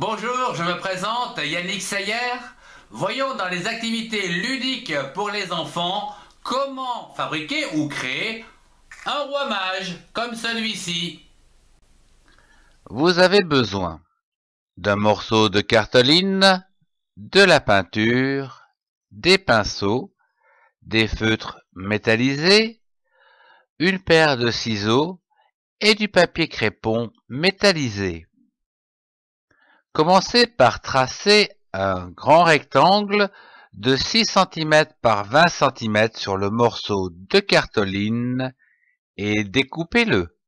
Bonjour, je me présente Yannick Sayer. Voyons dans les activités ludiques pour les enfants comment fabriquer ou créer un roi mage comme celui-ci. Vous avez besoin d'un morceau de cartoline, de la peinture, des pinceaux, des feutres métallisés, une paire de ciseaux et du papier crépon métallisé. Commencez par tracer un grand rectangle de 6 cm par 20 cm sur le morceau de cartoline et découpez-le.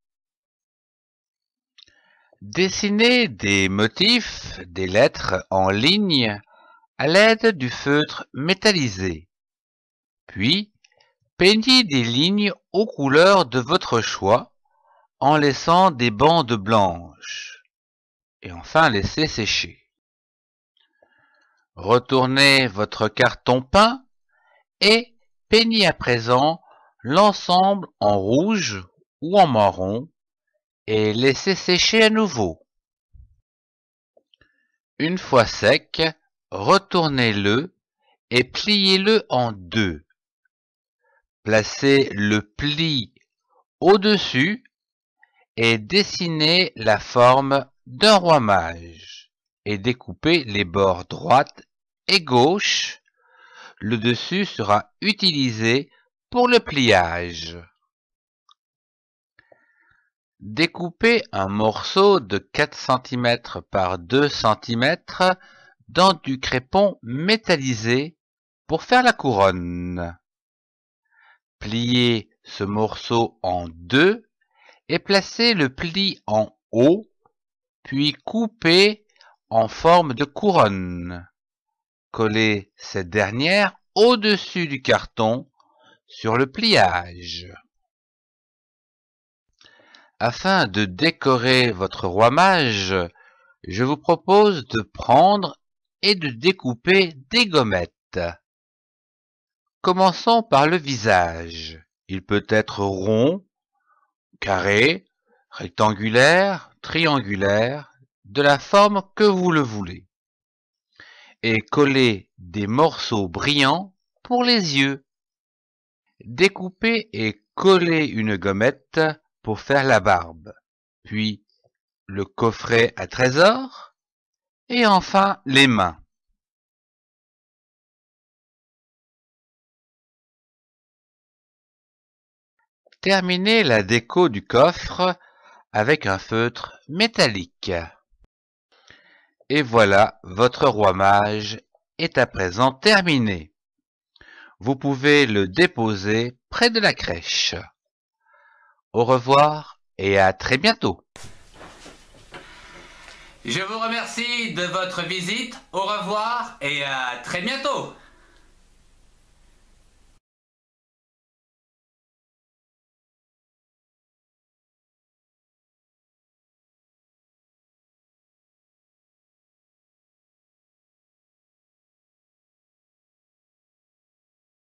Dessinez des motifs, des lettres en ligne à l'aide du feutre métallisé. Puis, peignez des lignes aux couleurs de votre choix en laissant des bandes blanches et enfin laissez sécher. Retournez votre carton peint et peignez à présent l'ensemble en rouge ou en marron et laissez sécher à nouveau. Une fois sec, retournez-le et pliez-le en deux. Placez le pli au-dessus et dessinez la forme d'un roi mage et découper les bords droite et gauche. Le dessus sera utilisé pour le pliage. Découpez un morceau de 4 cm par 2 cm dans du crépon métallisé pour faire la couronne. Pliez ce morceau en deux et placez le pli en haut puis couper en forme de couronne. Collez cette dernière au-dessus du carton sur le pliage. Afin de décorer votre roi mage, je vous propose de prendre et de découper des gommettes. Commençons par le visage. Il peut être rond, carré, rectangulaire, triangulaire de la forme que vous le voulez et coller des morceaux brillants pour les yeux. Découpez et collez une gommette pour faire la barbe, puis le coffret à trésor et enfin les mains. Terminez la déco du coffre avec un feutre métallique. Et voilà, votre roi mage est à présent terminé. Vous pouvez le déposer près de la crèche. Au revoir et à très bientôt. Je vous remercie de votre visite. Au revoir et à très bientôt.